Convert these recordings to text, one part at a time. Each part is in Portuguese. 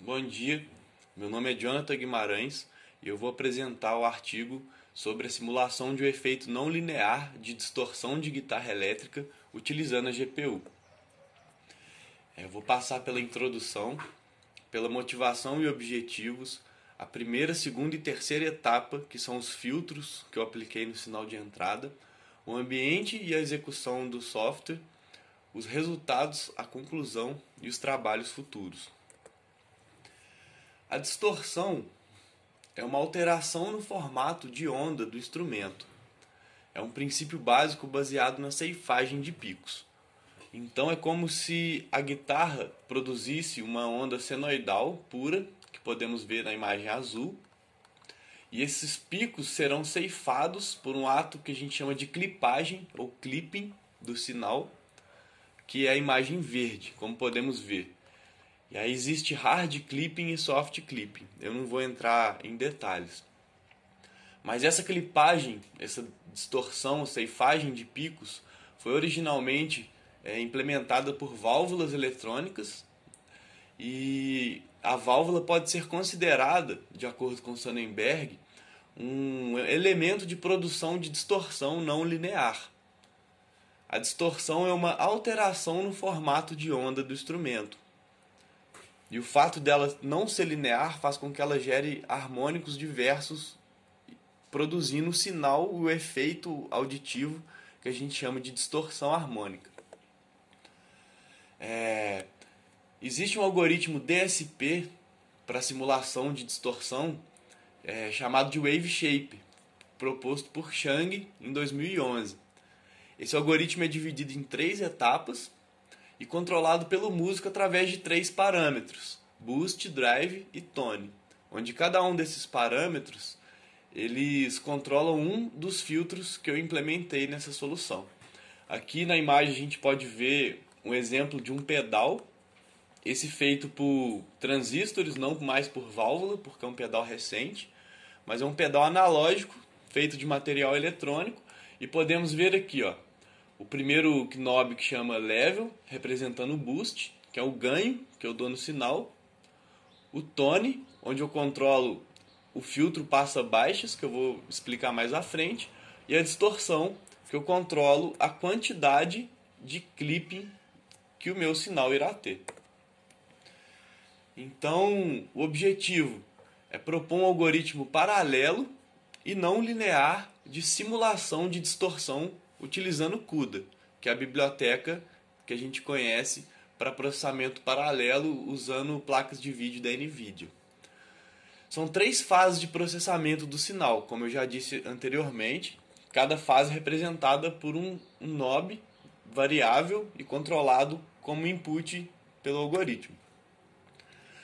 Bom dia, meu nome é Jonathan Guimarães e eu vou apresentar o artigo sobre a simulação de um efeito não linear de distorção de guitarra elétrica utilizando a GPU. É, eu vou passar pela introdução, pela motivação e objetivos, a primeira, segunda e terceira etapa, que são os filtros que eu apliquei no sinal de entrada, o ambiente e a execução do software os resultados, a conclusão e os trabalhos futuros. A distorção é uma alteração no formato de onda do instrumento. É um princípio básico baseado na ceifagem de picos. Então é como se a guitarra produzisse uma onda senoidal pura, que podemos ver na imagem azul, e esses picos serão ceifados por um ato que a gente chama de clipagem ou clipping do sinal que é a imagem verde, como podemos ver. E aí existe hard clipping e soft clipping. Eu não vou entrar em detalhes. Mas essa clipagem, essa distorção, ceifagem de picos, foi originalmente é, implementada por válvulas eletrônicas e a válvula pode ser considerada, de acordo com Sonnenberg, um elemento de produção de distorção não linear. A distorção é uma alteração no formato de onda do instrumento. E o fato dela não ser linear faz com que ela gere harmônicos diversos, produzindo o sinal, o efeito auditivo que a gente chama de distorção harmônica. É... Existe um algoritmo DSP para simulação de distorção é, chamado de Wave Shape, proposto por Chang em 2011. Esse algoritmo é dividido em três etapas e controlado pelo músico através de três parâmetros: boost, drive e tone, onde cada um desses parâmetros eles controlam um dos filtros que eu implementei nessa solução. Aqui na imagem a gente pode ver um exemplo de um pedal, esse feito por transistores, não mais por válvula, porque é um pedal recente, mas é um pedal analógico feito de material eletrônico e podemos ver aqui, ó, o primeiro knob que chama level, representando o boost, que é o ganho que eu dou no sinal. O tone, onde eu controlo o filtro passa baixas, que eu vou explicar mais à frente, e a distorção, que eu controlo a quantidade de clipping que o meu sinal irá ter. Então, o objetivo é propor um algoritmo paralelo e não linear de simulação de distorção utilizando CUDA, que é a biblioteca que a gente conhece para processamento paralelo usando placas de vídeo da NVIDIA. São três fases de processamento do sinal, como eu já disse anteriormente, cada fase é representada por um, um knob variável e controlado como input pelo algoritmo.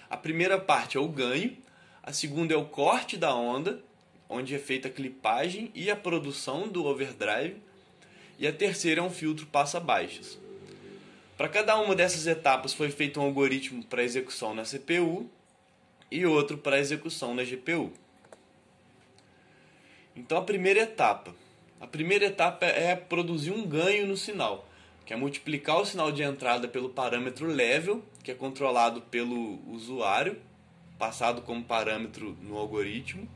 A primeira parte é o ganho, a segunda é o corte da onda, onde é feita a clipagem e a produção do overdrive, e a terceira é um filtro passa-baixas. Para cada uma dessas etapas foi feito um algoritmo para execução na CPU e outro para execução na GPU. Então a primeira etapa, a primeira etapa é produzir um ganho no sinal, que é multiplicar o sinal de entrada pelo parâmetro level, que é controlado pelo usuário, passado como parâmetro no algoritmo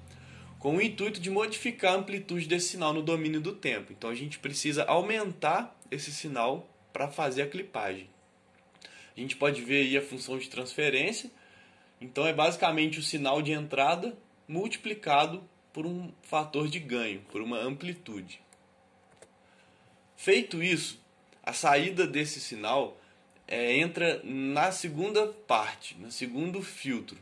com o intuito de modificar a amplitude desse sinal no domínio do tempo. Então a gente precisa aumentar esse sinal para fazer a clipagem. A gente pode ver aí a função de transferência. Então é basicamente o sinal de entrada multiplicado por um fator de ganho, por uma amplitude. Feito isso, a saída desse sinal é, entra na segunda parte, no segundo filtro.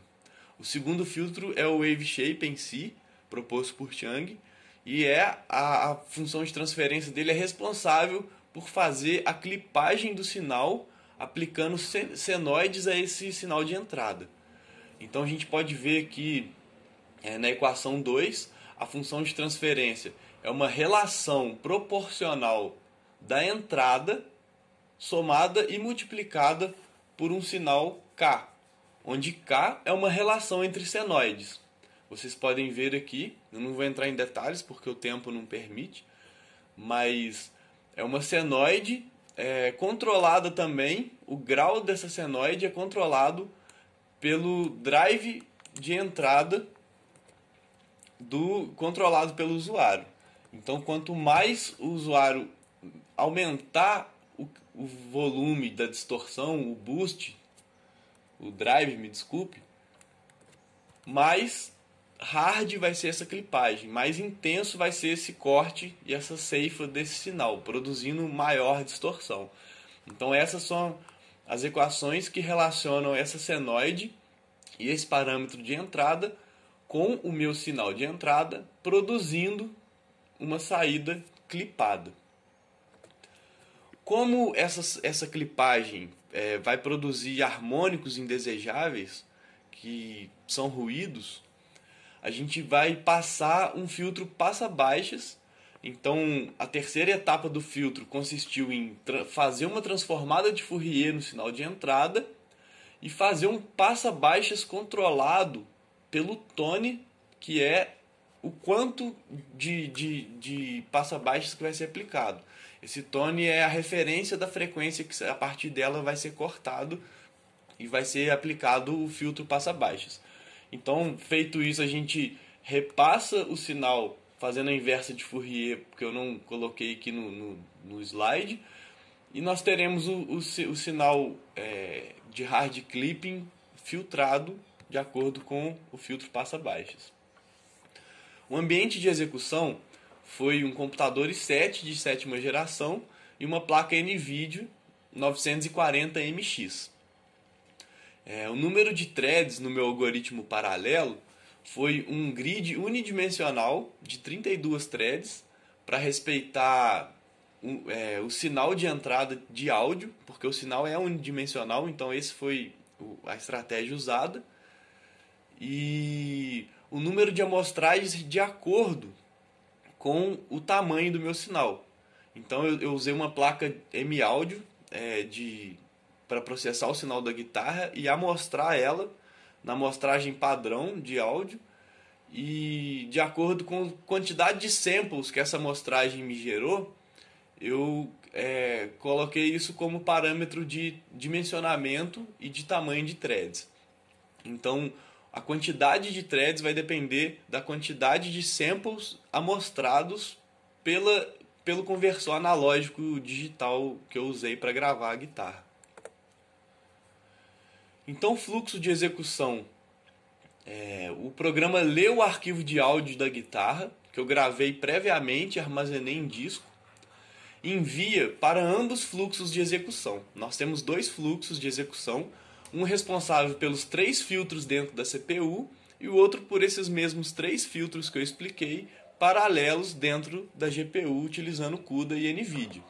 O segundo filtro é o wave shape em si, proposto por Chang, e é a, a função de transferência dele é responsável por fazer a clipagem do sinal aplicando senoides a esse sinal de entrada. Então a gente pode ver que é, na equação 2, a função de transferência é uma relação proporcional da entrada somada e multiplicada por um sinal k, onde k é uma relação entre senoides. Vocês podem ver aqui, eu não vou entrar em detalhes porque o tempo não permite, mas é uma senoide é, controlada também, o grau dessa senoide é controlado pelo drive de entrada do controlado pelo usuário. Então, quanto mais o usuário aumentar o, o volume da distorção, o boost, o drive, me desculpe, mais hard vai ser essa clipagem, mais intenso vai ser esse corte e essa ceifa desse sinal, produzindo maior distorção. Então essas são as equações que relacionam essa senoide e esse parâmetro de entrada com o meu sinal de entrada, produzindo uma saída clipada. Como essa, essa clipagem é, vai produzir harmônicos indesejáveis, que são ruídos, a gente vai passar um filtro passa-baixas. Então, a terceira etapa do filtro consistiu em fazer uma transformada de Fourier no sinal de entrada e fazer um passa-baixas controlado pelo tone, que é o quanto de, de, de passa-baixas que vai ser aplicado. Esse tone é a referência da frequência que a partir dela vai ser cortado e vai ser aplicado o filtro passa-baixas. Então, feito isso, a gente repassa o sinal fazendo a inversa de Fourier, porque eu não coloquei aqui no, no, no slide, e nós teremos o, o, o sinal é, de hard clipping filtrado de acordo com o filtro passa-baixas. O ambiente de execução foi um computador i7 de sétima geração e uma placa NVIDIA 940MX. É, o número de threads no meu algoritmo paralelo foi um grid unidimensional de 32 threads para respeitar o, é, o, sinal de entrada de áudio, porque o sinal é unidimensional, então esse foi a estratégia usada. E o número de amostragens de acordo com o tamanho do meu sinal. Então eu, eu usei uma placa M-Áudio é, de para processar o sinal da guitarra e amostrar ela na amostragem padrão de áudio e de acordo com a quantidade de samples que essa amostragem me gerou, eu é, coloquei isso como parâmetro de dimensionamento e de tamanho de threads. Então, a quantidade de threads vai depender da quantidade de samples amostrados pela, pelo conversor analógico digital que eu usei para gravar a guitarra. Então, fluxo de execução. É, o programa lê o arquivo de áudio da guitarra, que eu gravei previamente, armazenei em disco, envia para ambos fluxos de execução. Nós temos dois fluxos de execução, um responsável pelos três filtros dentro da CPU e o outro por esses mesmos três filtros que eu expliquei, paralelos dentro da GPU utilizando CUDA e NVIDIA.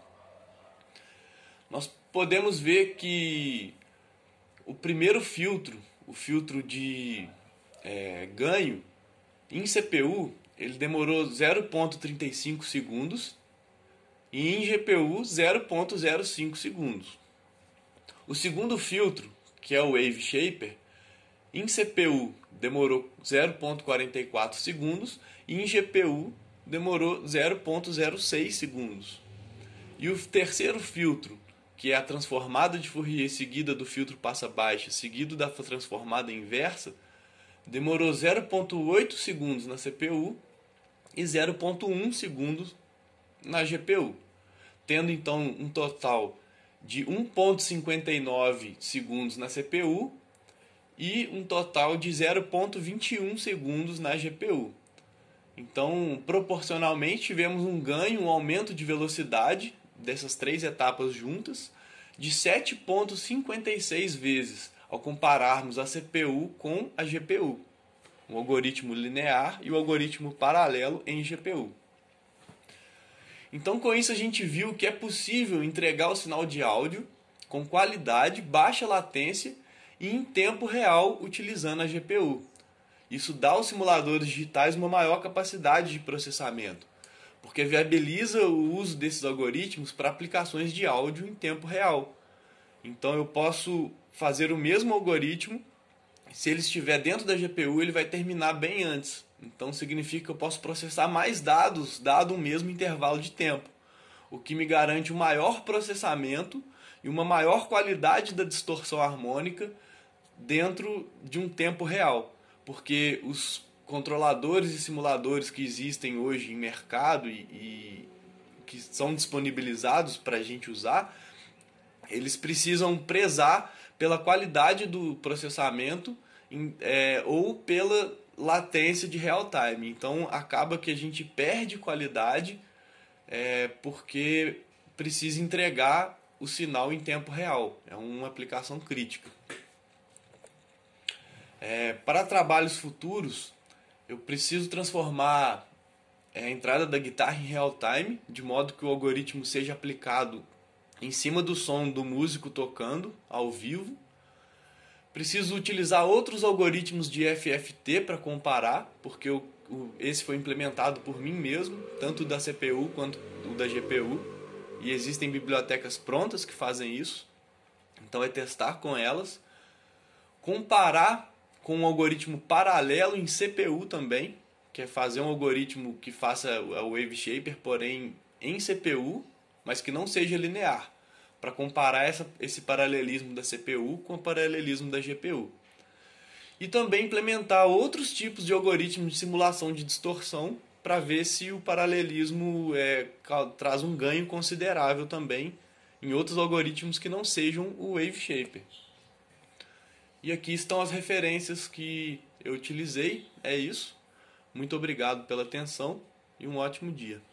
Nós podemos ver que o primeiro filtro, o filtro de é, ganho em CPU, ele demorou 0.35 segundos e em GPU 0.05 segundos. O segundo filtro, que é o Wave Shaper, em CPU demorou 0.44 segundos e em GPU demorou 0.06 segundos. E o terceiro filtro, que é a transformada de Fourier seguida do filtro passa baixa, seguido da transformada inversa, demorou 0.8 segundos na CPU e 0.1 segundos na GPU, tendo então um total de 1.59 segundos na CPU e um total de 0.21 segundos na GPU. Então, proporcionalmente, tivemos um ganho, um aumento de velocidade dessas três etapas juntas de 7,56 vezes ao compararmos a CPU com a GPU, um algoritmo linear e o algoritmo paralelo em GPU. Então, com isso, a gente viu que é possível entregar o sinal de áudio com qualidade, baixa latência e em tempo real utilizando a GPU. Isso dá aos simuladores digitais uma maior capacidade de processamento porque viabiliza o uso desses algoritmos para aplicações de áudio em tempo real. Então eu posso fazer o mesmo algoritmo, se ele estiver dentro da GPU, ele vai terminar bem antes. Então significa que eu posso processar mais dados dado o mesmo intervalo de tempo, o que me garante um maior processamento e uma maior qualidade da distorção harmônica dentro de um tempo real, porque os controladores e simuladores que existem hoje em mercado e, e que são disponibilizados para a gente usar, eles precisam prezar pela qualidade do processamento é, ou pela latência de real time. Então acaba que a gente perde qualidade é, porque precisa entregar o sinal em tempo real. É uma aplicação crítica. É, para trabalhos futuros, eu preciso transformar é, a entrada da guitarra em real time, de modo que o algoritmo seja aplicado em cima do som do músico tocando ao vivo. Preciso utilizar outros algoritmos de FFT para comparar, porque o, o, esse foi implementado por mim mesmo, tanto da CPU quanto o da GPU, e existem bibliotecas prontas que fazem isso. Então é testar com elas, comparar com um algoritmo paralelo em CPU também, que é fazer um algoritmo que faça o wave shaper, porém em CPU, mas que não seja linear, para comparar essa, esse paralelismo da CPU com o paralelismo da GPU. E também implementar outros tipos de algoritmos de simulação de distorção para ver se o paralelismo é, traz um ganho considerável também em outros algoritmos que não sejam o wave shaper. E aqui estão as referências que eu utilizei. É isso. Muito obrigado pela atenção e um ótimo dia.